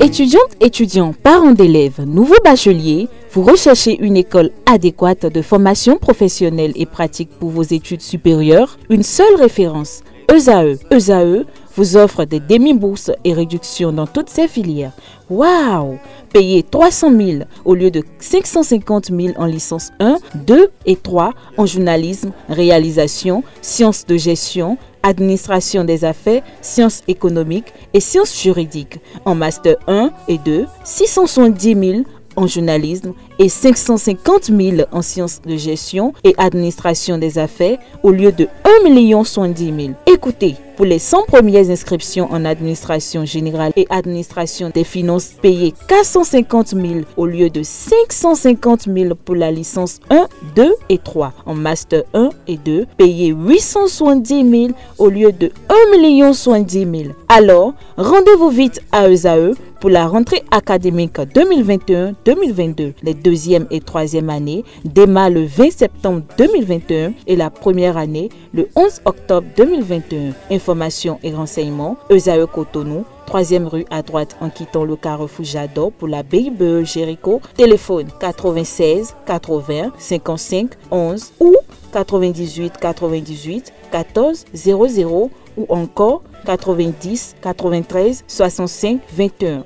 Étudiantes, étudiants, parents d'élèves, nouveaux bacheliers, vous recherchez une école adéquate de formation professionnelle et pratique pour vos études supérieures Une seule référence, ESAE. ESAE vous offre des demi-bourses et réductions dans toutes ses filières. Waouh Payez 300 000 au lieu de 550 000 en licence 1, 2 et 3 en journalisme, réalisation, sciences de gestion, administration des affaires, sciences économiques et sciences juridiques, en master 1 et 2, 670 000 en journalisme et 550 000 en sciences de gestion et administration des affaires au lieu de 1 70 000. Écoutez, pour les 100 premières inscriptions en administration générale et administration des finances, payez 450 000 au lieu de 550 000 pour la licence 1, 2 et 3. En master 1 et 2, payez 870 000 au lieu de 1 070 000. Alors, rendez-vous vite à eux à eux pour la rentrée académique 2021-2022. Les deuxième et troisième années démarrent le 20 septembre 2021 et la première année le 11 octobre 2021. Informations et renseignements, Eusae Cotonou, troisième rue à droite en quittant le carrefour Jadot pour la BIBE Jéricho. Téléphone 96 80 55 11 ou 98 98 14 00 ou encore 90 93 65 21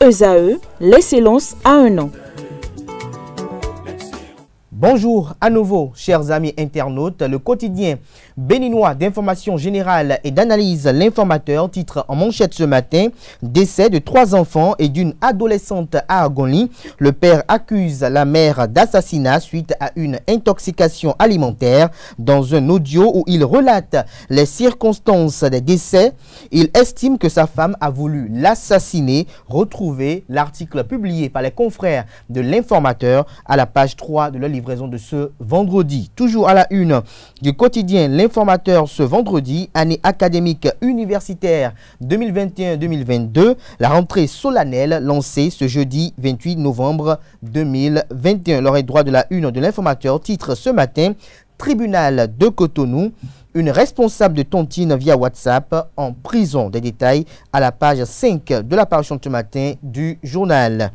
les l'excellence à un an. Bonjour à nouveau, chers amis internautes. Le quotidien Béninois d'information générale et d'analyse L'informateur titre en manchette ce matin Décès de trois enfants et d'une adolescente à Agonli. Le père accuse la mère d'assassinat suite à une intoxication alimentaire. Dans un audio où il relate les circonstances des décès, il estime que sa femme a voulu l'assassiner. Retrouvez l'article publié par les confrères de L'informateur à la page 3 de la livraison de ce vendredi. Toujours à la une du quotidien L'Informateur Informateur, ce vendredi, année académique universitaire 2021-2022, la rentrée solennelle lancée ce jeudi 28 novembre 2021. L'oreille droit de la une de l'informateur titre ce matin Tribunal de Cotonou, une responsable de tontine via WhatsApp en prison. Des détails à la page 5 de la parution de ce matin du journal.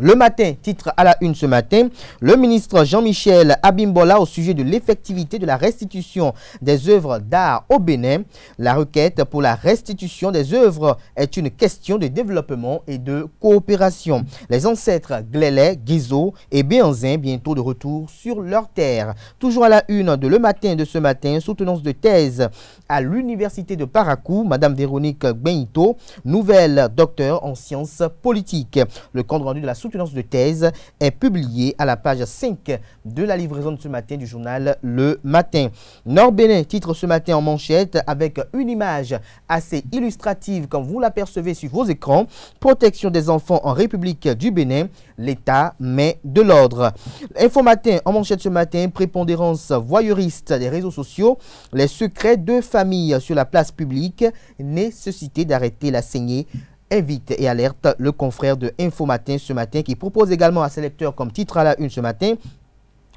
Le matin, titre à la une ce matin, le ministre Jean-Michel Abimbola au sujet de l'effectivité de la restitution des œuvres d'art au Bénin. La requête pour la restitution des œuvres est une question de développement et de coopération. Les ancêtres Glélé, Guizot et Béanzin bientôt de retour sur leur terre. Toujours à la une de le matin de ce matin, soutenance de thèse à l'université de Parakou, Madame Véronique Benito, nouvelle docteur en sciences politiques. Le compte rendu de la soutenance de thèse est publiée à la page 5 de la livraison de ce matin du journal Le Matin. Nord-Bénin titre ce matin en manchette avec une image assez illustrative comme vous l'apercevez sur vos écrans. Protection des enfants en République du Bénin, l'État met de l'ordre. Info matin en manchette ce matin, prépondérance voyeuriste des réseaux sociaux, les secrets de famille sur la place publique, nécessité d'arrêter la saignée invite et alerte le confrère de Info Matin ce matin qui propose également à ses lecteurs comme titre à la une ce matin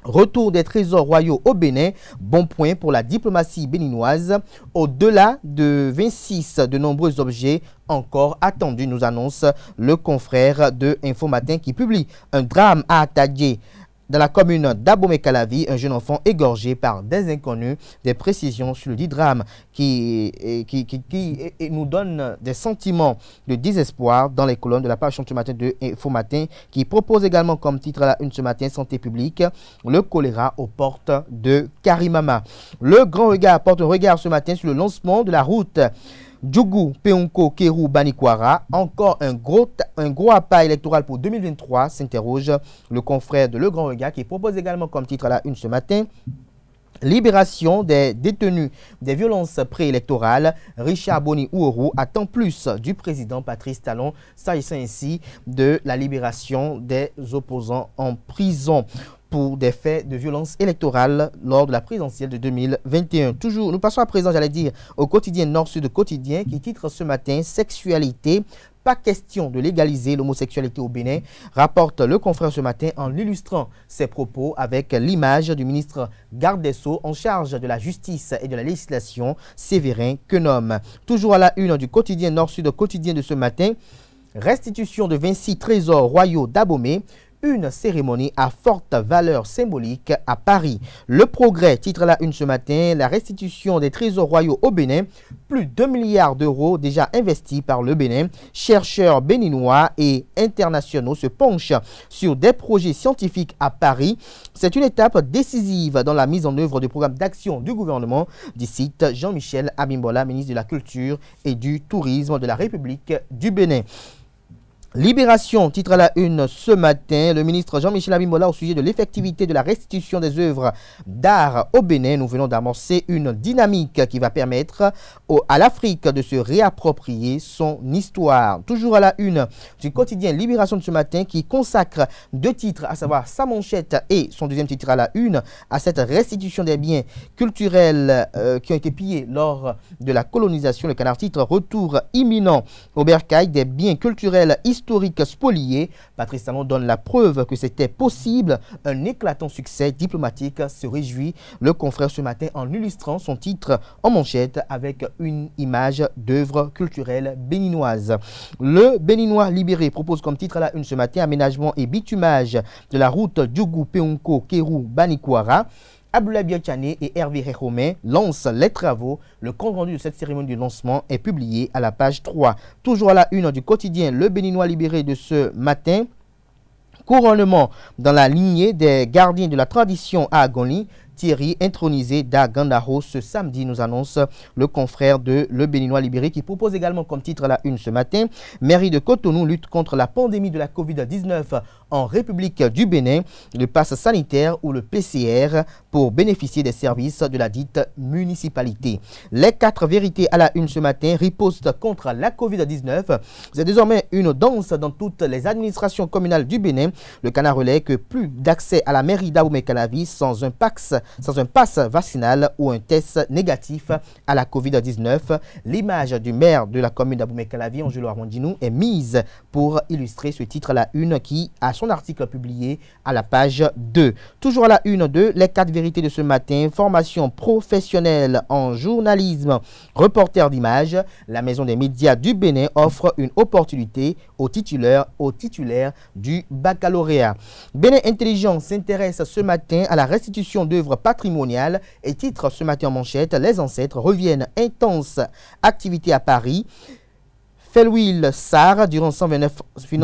Retour des trésors royaux au Bénin, bon point pour la diplomatie béninoise. Au-delà de 26, de nombreux objets encore attendus, nous annonce le confrère de Info Matin qui publie un drame à attaquer dans la commune d'Abomey-Calavi, un jeune enfant égorgé par des inconnus. Des précisions sur le dit drame qui, qui, qui, nous donne des sentiments de désespoir dans les colonnes de la page ce matin de Info Matin, qui propose également comme titre à une ce matin Santé publique, le choléra aux portes de Karimama. Le grand regard porte un regard ce matin sur le lancement de la route Djougou Peonko Kerou, Banikwara, encore un gros, un gros appât électoral pour 2023, s'interroge le confrère de Le Grand Regard qui propose également comme titre à la une ce matin Libération des détenus des violences préélectorales, Richard Boni Ouro attend plus du président Patrice Talon, s'agissant ainsi de la libération des opposants en prison pour des faits de violence électorale lors de la présidentielle de 2021. Toujours, nous passons à présent, j'allais dire, au quotidien Nord-Sud quotidien qui titre ce matin Sexualité, pas question de légaliser l'homosexualité au Bénin, rapporte le confrère ce matin en illustrant ses propos avec l'image du ministre garde des Sceaux en charge de la justice et de la législation, Sévérin nomme. Toujours à la une du quotidien Nord-Sud quotidien de ce matin, restitution de 26 trésors royaux d'Abomey, une cérémonie à forte valeur symbolique à Paris. Le progrès titre la une ce matin, la restitution des trésors royaux au Bénin, plus de 2 milliards d'euros déjà investis par le Bénin. Chercheurs béninois et internationaux se penchent sur des projets scientifiques à Paris. C'est une étape décisive dans la mise en œuvre du programme d'action du gouvernement, dit Jean-Michel Abimbola, ministre de la Culture et du Tourisme de la République du Bénin. Libération, titre à la une ce matin, le ministre Jean-Michel Abimola au sujet de l'effectivité de la restitution des œuvres d'art au Bénin. Nous venons d'amorcer une dynamique qui va permettre à l'Afrique de se réapproprier son histoire. Toujours à la une du quotidien Libération de ce matin qui consacre deux titres, à savoir sa manchette et son deuxième titre à la une, à cette restitution des biens culturels euh, qui ont été pillés lors de la colonisation. Le canard titre Retour imminent au bercail des biens culturels historiques historique spolié. Patrice Talon donne la preuve que c'était possible. Un éclatant succès diplomatique se réjouit le confrère ce matin en illustrant son titre en manchette avec une image d'œuvre culturelle béninoise. Le Béninois libéré propose comme titre à la une ce matin aménagement et bitumage de la route djougou peonko kérou banikouara Abdullah Tchane et Hervé Réhomé lancent les travaux. Le compte rendu de cette cérémonie de lancement est publié à la page 3. Toujours à la une du quotidien Le Béninois libéré de ce matin, couronnement dans la lignée des gardiens de la tradition à Agoni. Thierry, intronisé d'Agandaho ce samedi, nous annonce le confrère de Le Béninois Libéré qui propose également comme titre à la une ce matin Mairie de Cotonou lutte contre la pandémie de la Covid-19 en République du Bénin, le pass sanitaire ou le PCR pour bénéficier des services de la dite municipalité. Les quatre vérités à la une ce matin ripostent contre la COVID-19. C'est désormais une danse dans toutes les administrations communales du Bénin. Le canard relaie que plus d'accès à la mairie d'Aoumé-Calavi sans un passe, sans un pass vaccinal ou un test négatif à la COVID-19. L'image du maire de la commune d'Aoumé-Calavi, Angelo Armandinou, est mise pour illustrer ce titre à la une qui a son article publié à la page 2. Toujours à la une 2, les quatre vérités de ce matin, formation professionnelle en journalisme, reporter d'images. la maison des médias du Bénin offre une opportunité aux titulaires, aux titulaires du baccalauréat. Bénin Intelligence s'intéresse ce matin à la restitution d'œuvres patrimoniales et titre ce matin en manchette, les ancêtres reviennent intense activité à Paris will Sar, durant 129,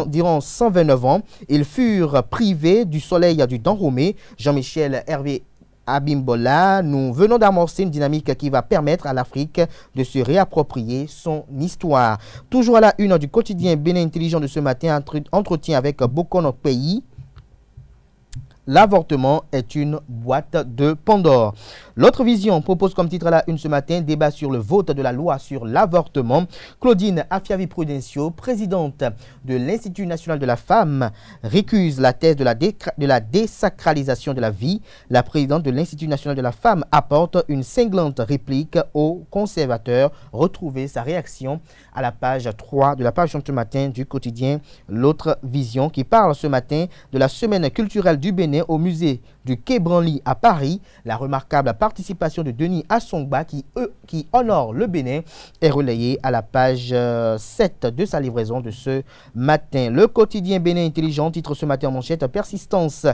durant 129 ans, ils furent privés du soleil du Dahomey. Jean-Michel Hervé Abimbola, nous venons d'amorcer une dynamique qui va permettre à l'Afrique de se réapproprier son histoire. Toujours à la une du quotidien bien Intelligent de ce matin, entretien avec beaucoup notre pays. L'avortement est une boîte de Pandore. L'autre vision propose comme titre à la une ce matin débat sur le vote de la loi sur l'avortement. Claudine Affiavi Prudencio, présidente de l'Institut national de la femme, récuse la thèse de la, désacralisation de la vie. La présidente de l'Institut national de la femme apporte une cinglante réplique aux conservateurs. Retrouvez sa réaction à la page 3 de la page ce matin du quotidien L'autre vision qui parle ce matin de la semaine culturelle du Bénin au musée du Quai Branly à Paris. La remarquable participation de Denis Assongba, qui, euh, qui honore le Bénin, est relayée à la page 7 euh, de sa livraison de ce matin. Le quotidien Bénin Intelligent titre ce matin en manchette Persistance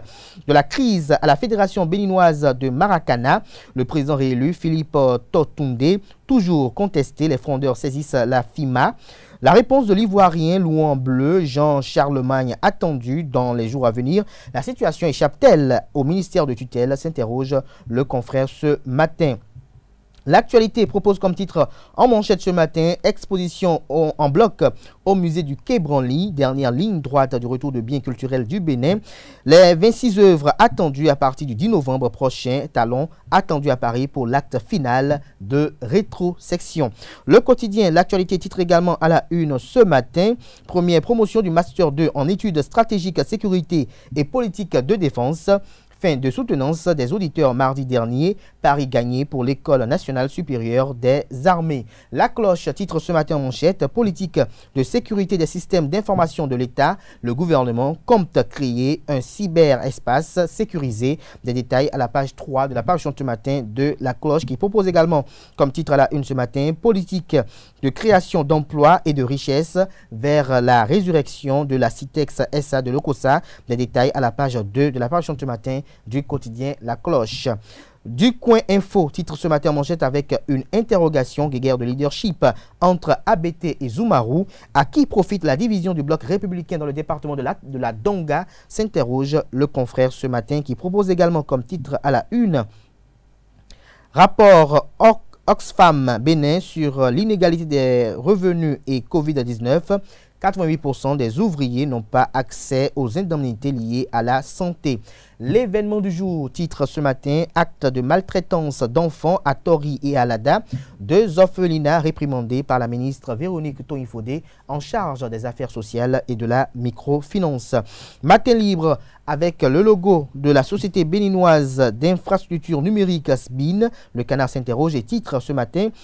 de la crise à la Fédération béninoise de Maracana. Le président réélu, Philippe euh, Totunde, toujours contesté, les frondeurs saisissent la FIMA. La réponse de l'Ivoirien Louan Bleu, Jean Charlemagne, attendu dans les jours à venir. La situation échappe-t-elle au ministère de tutelle s'interroge le confrère ce matin. L'actualité propose comme titre en manchette ce matin, exposition en, bloc au musée du Quai Branly, dernière ligne droite du retour de biens culturels du Bénin. Les 26 œuvres attendues à partir du 10 novembre prochain, talons attendu à Paris pour l'acte final de rétro-section. Le quotidien, l'actualité titre également à la une ce matin, première promotion du Master 2 en études stratégiques, sécurité et politique de défense. Fin de soutenance des auditeurs mardi dernier, Paris gagné pour l'École nationale supérieure des armées. La cloche titre ce matin en manchette politique de sécurité des systèmes d'information de l'État. Le gouvernement compte créer un cyberespace sécurisé. Des détails à la page 3 de la page ce matin de la cloche qui propose également comme titre à la une ce matin politique de création d'emplois et de richesses vers la résurrection de la CITEX SA de l'OCOSA. Des détails à la page 2 de la page ce matin du quotidien La Cloche. Du coin info, titre ce matin manchette avec une interrogation, guerre de leadership entre ABT et Zoumarou. À qui profite la division du bloc républicain dans le département de de la Donga s'interroge le confrère ce matin qui propose également comme titre à la une rapport Oxfam Bénin sur l'inégalité des revenus et Covid-19. 88% des ouvriers n'ont pas accès aux indemnités liées à la santé. L'événement du jour titre ce matin « Acte de maltraitance d'enfants à Tori et à Lada ». Deux orphelinats réprimandés par la ministre Véronique Toinfodé en charge des affaires sociales et de la microfinance. Matin libre avec le logo de la société béninoise d'infrastructures numériques SBIN. Le canard s'interroge et titre ce matin «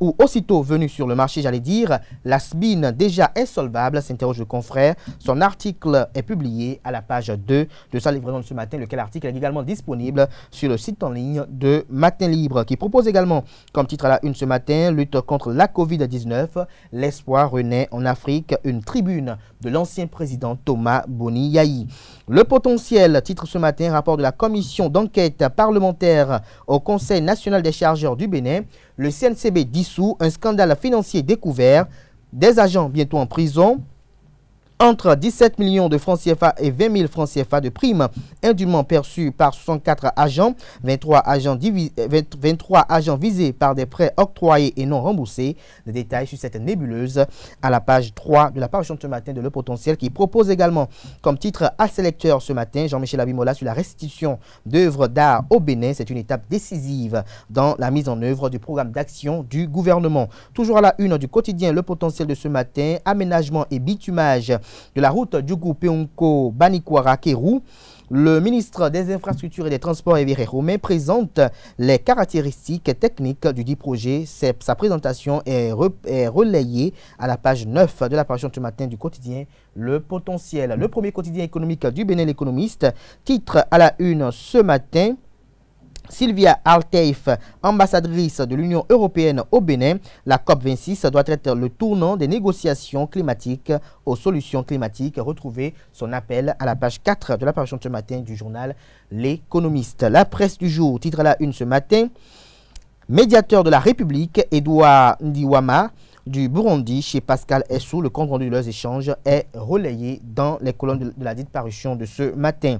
ou aussitôt venue sur le marché, j'allais dire, la spine déjà insolvable, s'interroge le confrère. Son article est publié à la page 2 de sa livraison de ce matin, lequel article est également disponible sur le site en ligne de Matin Libre, qui propose également comme titre à la une ce matin, lutte contre la COVID-19, l'espoir renaît en Afrique, une tribune de l'ancien président Thomas boni Yayi. Le potentiel titre ce matin rapport de la commission d'enquête parlementaire au Conseil national des chargeurs du Bénin. Le CNCB dissout un scandale financier découvert, des agents bientôt en prison, entre 17 millions de francs CFA et 20 000 francs CFA de primes indûment perçues par 64 agents, 23 euh, agents, visés par des prêts octroyés et non remboursés. Des détails sur cette nébuleuse à la page 3 de la page de ce matin de Le Potentiel qui propose également comme titre à ses lecteurs ce matin Jean-Michel Abimola sur la restitution d'œuvres d'art au Bénin. C'est une étape décisive dans la mise en œuvre du programme d'action du gouvernement. Toujours à la une du quotidien Le Potentiel de ce matin, aménagement et bitumage de la route du groupe Banikwara Le ministre des Infrastructures et des Transports, Everé Romain, présente les caractéristiques techniques du dit projet. Sa présentation est, relayée à la page 9 de la parution ce matin du quotidien Le Potentiel. Le premier quotidien économique du Bénin, l'économiste, titre à la une ce matin Sylvia Alteif, ambassadrice de l'Union européenne au Bénin, la COP26 doit être le tournant des négociations climatiques aux solutions climatiques. Retrouvez son appel à la page 4 de la parution de ce matin du journal L'économiste. La presse du jour titre la une ce matin. Médiateur de la République, Edouard Ndiwama du Burundi chez Pascal Essou. Le compte rendu de leurs échanges est relayé dans les colonnes de la dite parution de ce matin.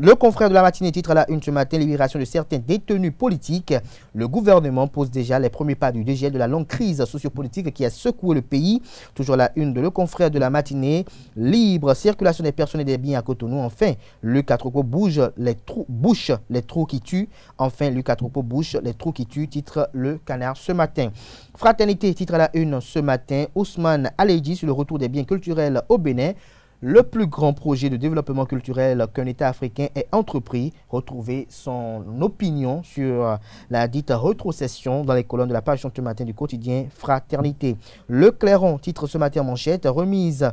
Le confrère de la matinée titre à la une ce matin, libération de certains détenus politiques. Le gouvernement pose déjà les premiers pas du dégel de la longue crise sociopolitique qui a secoué le pays. Toujours la une de le confrère de la matinée, libre circulation des personnes et des biens à Cotonou. Enfin, le 4 bouge les trous, bouche les trous qui tuent. Enfin, le bouche les trous qui tuent, titre le canard ce matin. Fraternité titre à la une ce matin, Ousmane Aléji sur le retour des biens culturels au Bénin. Le plus grand projet de développement culturel qu'un État africain ait entrepris, retrouvez son opinion sur euh, la dite retrocession dans les colonnes de la page ce matin du quotidien Fraternité. Le Clairon titre ce matin en manchette, remise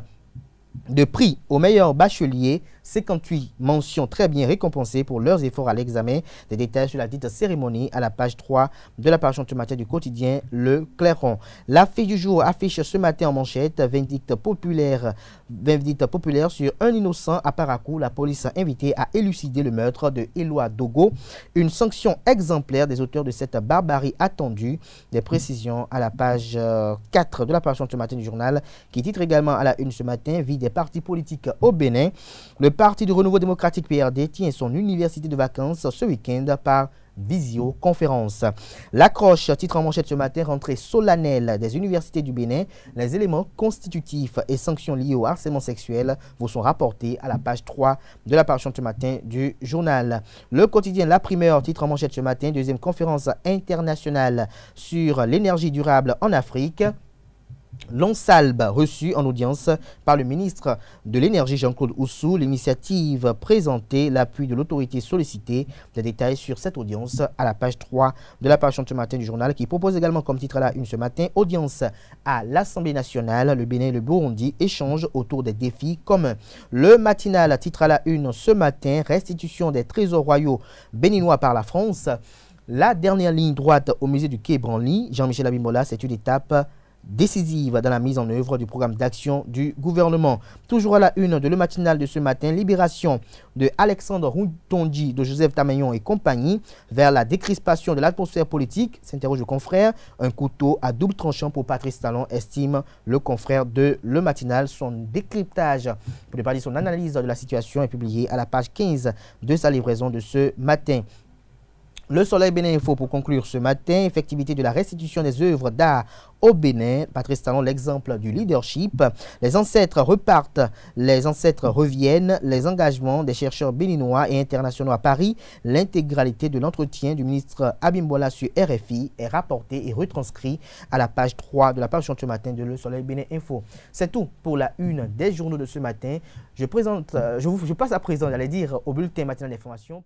de prix au meilleur bachelier 58 mentions très bien récompensées pour leurs efforts à l'examen. Des détails sur la dite cérémonie à la page 3 de la page matin du quotidien Le Clairon. La fille du jour affiche ce matin en manchette vindicte populaire, sur un innocent à Paracou. La police a invité à élucider le meurtre de Eloi Dogo. Une sanction exemplaire des auteurs de cette barbarie attendue. Des précisions à la page 4 euh, de la page matin du journal qui titre également à la une ce matin Vie des partis politiques au Bénin. Le Parti du Renouveau démocratique PRD tient son université de vacances ce week-end par visioconférence. L'accroche, titre en manchette ce matin, rentrée solennelle des universités du Bénin. Les éléments constitutifs et sanctions liées au harcèlement sexuel vous sont rapportés à la page 3 de la parution ce matin du journal. Le quotidien La Primeur, titre en manchette ce matin, deuxième conférence internationale sur l'énergie durable en Afrique. L'ensalbe reçu en audience par le ministre de l'Énergie Jean-Claude Oussou, l'initiative présentée, l'appui de l'autorité sollicitée. Les détails sur cette audience à la page 3 de la page ce matin du journal qui propose également comme titre à la une ce matin, audience à l'Assemblée nationale, le Bénin et le Burundi échangent autour des défis communs. Le matinal, titre à la une ce matin, restitution des trésors royaux béninois par la France. La dernière ligne droite au musée du Quai Branly, Jean-Michel Abimola, c'est une étape décisive dans la mise en œuvre du programme d'action du gouvernement. Toujours à la une de le matinal de ce matin, libération de Alexandre Routondi, de Joseph Tamayon et compagnie vers la décrispation de l'atmosphère politique, s'interroge le confrère. Un couteau à double tranchant pour Patrice Talon, estime le confrère de le matinal. Son décryptage, pour ne pas dire son analyse de la situation est publié à la page 15 de sa livraison de ce matin. Le Soleil Bénin Info pour conclure ce matin, effectivité de la restitution des œuvres d'art au Bénin. Patrice Talon, l'exemple du leadership. Les ancêtres repartent, les ancêtres reviennent, les engagements des chercheurs béninois et internationaux à Paris. L'intégralité de l'entretien du ministre Abimbola sur RFI est rapportée et retranscrit à la page 3 de la page ce matin de Le Soleil Bénin Info. C'est tout pour la une des journaux de ce matin. Je, présente, euh, je, vous, passe à présent, j'allais dire, au bulletin matinal d'information.